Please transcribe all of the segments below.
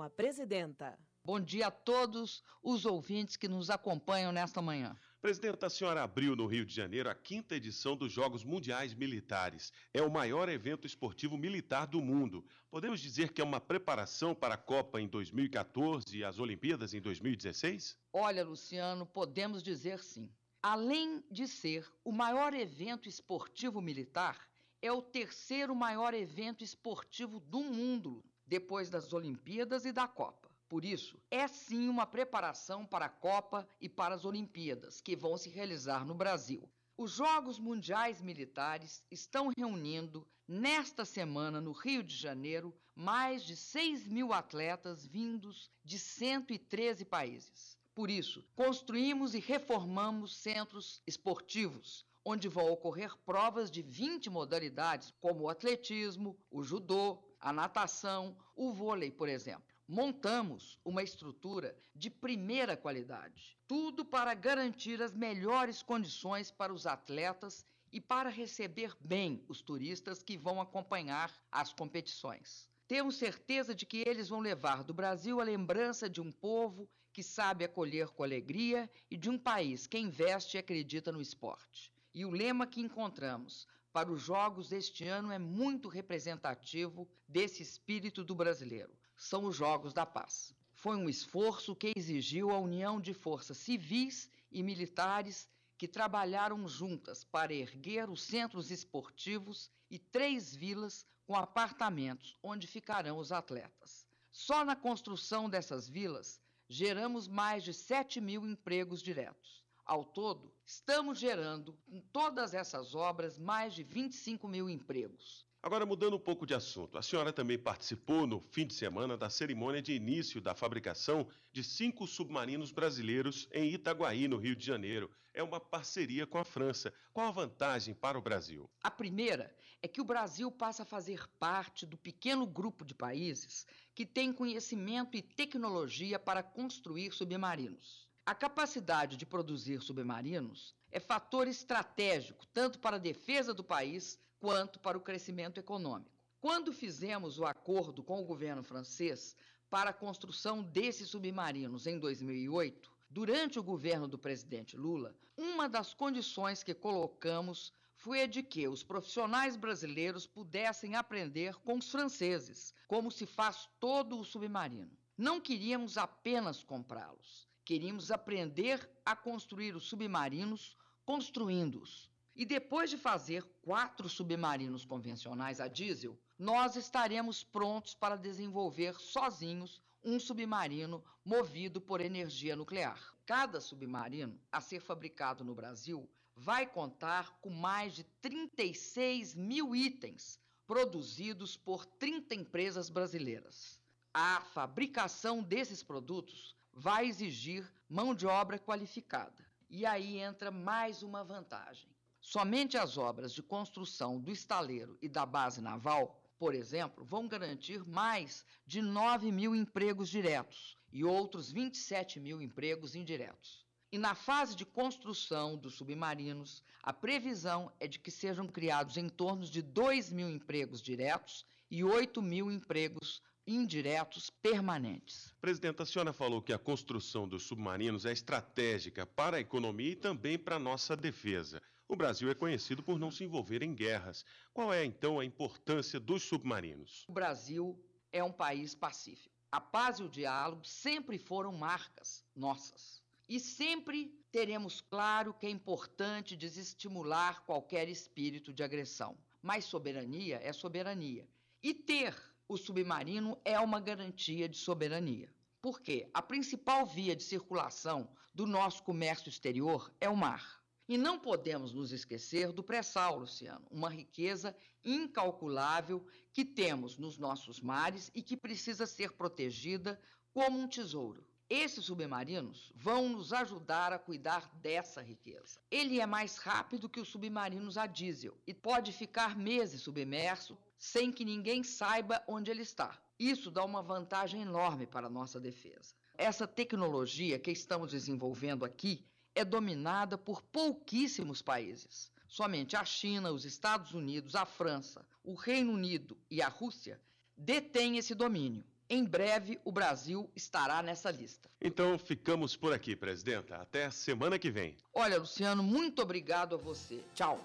com a presidenta. Bom dia a todos os ouvintes que nos acompanham nesta manhã. Presidenta, a senhora abriu no Rio de Janeiro a quinta edição dos Jogos Mundiais Militares. É o maior evento esportivo militar do mundo. Podemos dizer que é uma preparação para a Copa em 2014 e as Olimpíadas em 2016? Olha, Luciano, podemos dizer sim. Além de ser o maior evento esportivo militar, é o terceiro maior evento esportivo do mundo depois das Olimpíadas e da Copa. Por isso, é sim uma preparação para a Copa e para as Olimpíadas, que vão se realizar no Brasil. Os Jogos Mundiais Militares estão reunindo, nesta semana, no Rio de Janeiro, mais de 6 mil atletas vindos de 113 países. Por isso, construímos e reformamos centros esportivos, onde vão ocorrer provas de 20 modalidades, como o atletismo, o judô, a natação, o vôlei, por exemplo. Montamos uma estrutura de primeira qualidade, tudo para garantir as melhores condições para os atletas e para receber bem os turistas que vão acompanhar as competições. Temos certeza de que eles vão levar do Brasil a lembrança de um povo que sabe acolher com alegria e de um país que investe e acredita no esporte. E o lema que encontramos para os Jogos deste ano é muito representativo desse espírito do brasileiro: são os Jogos da Paz. Foi um esforço que exigiu a união de forças civis e militares que trabalharam juntas para erguer os centros esportivos e três vilas com apartamentos onde ficarão os atletas. Só na construção dessas vilas geramos mais de 7 mil empregos diretos. Ao todo, estamos gerando, com todas essas obras, mais de 25 mil empregos. Agora, mudando um pouco de assunto, a senhora também participou no fim de semana da cerimônia de início da fabricação de cinco submarinos brasileiros em Itaguaí, no Rio de Janeiro. É uma parceria com a França. Qual a vantagem para o Brasil? A primeira é que o Brasil passa a fazer parte do pequeno grupo de países que tem conhecimento e tecnologia para construir submarinos. A capacidade de produzir submarinos é fator estratégico tanto para a defesa do país quanto para o crescimento econômico. Quando fizemos o acordo com o governo francês para a construção desses submarinos em 2008, durante o governo do presidente Lula, uma das condições que colocamos foi a de que os profissionais brasileiros pudessem aprender com os franceses como se faz todo o submarino. Não queríamos apenas comprá-los, Queríamos aprender a construir os submarinos construindo-os. E depois de fazer quatro submarinos convencionais a diesel, nós estaremos prontos para desenvolver sozinhos um submarino movido por energia nuclear. Cada submarino a ser fabricado no Brasil vai contar com mais de 36 mil itens produzidos por 30 empresas brasileiras. A fabricação desses produtos vai exigir mão de obra qualificada. E aí entra mais uma vantagem. Somente as obras de construção do estaleiro e da base naval, por exemplo, vão garantir mais de 9 mil empregos diretos e outros 27 mil empregos indiretos. E na fase de construção dos submarinos, a previsão é de que sejam criados em torno de 2 mil empregos diretos e 8 mil empregos indiretos permanentes. Presidente, a senhora falou que a construção dos submarinos é estratégica para a economia e também para a nossa defesa. O Brasil é conhecido por não se envolver em guerras. Qual é então a importância dos submarinos? O Brasil é um país pacífico. A paz e o diálogo sempre foram marcas nossas. E sempre teremos claro que é importante desestimular qualquer espírito de agressão. Mas soberania é soberania. E ter o submarino é uma garantia de soberania. Porque a principal via de circulação do nosso comércio exterior é o mar. E não podemos nos esquecer do pré-sal, Luciano, uma riqueza incalculável que temos nos nossos mares e que precisa ser protegida como um tesouro. Esses submarinos vão nos ajudar a cuidar dessa riqueza. Ele é mais rápido que os submarinos a diesel e pode ficar meses submerso sem que ninguém saiba onde ele está. Isso dá uma vantagem enorme para a nossa defesa. Essa tecnologia que estamos desenvolvendo aqui é dominada por pouquíssimos países. Somente a China, os Estados Unidos, a França, o Reino Unido e a Rússia detêm esse domínio. Em breve, o Brasil estará nessa lista. Então, ficamos por aqui, presidenta. Até semana que vem. Olha, Luciano, muito obrigado a você. Tchau.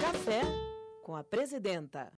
Café com a presidenta.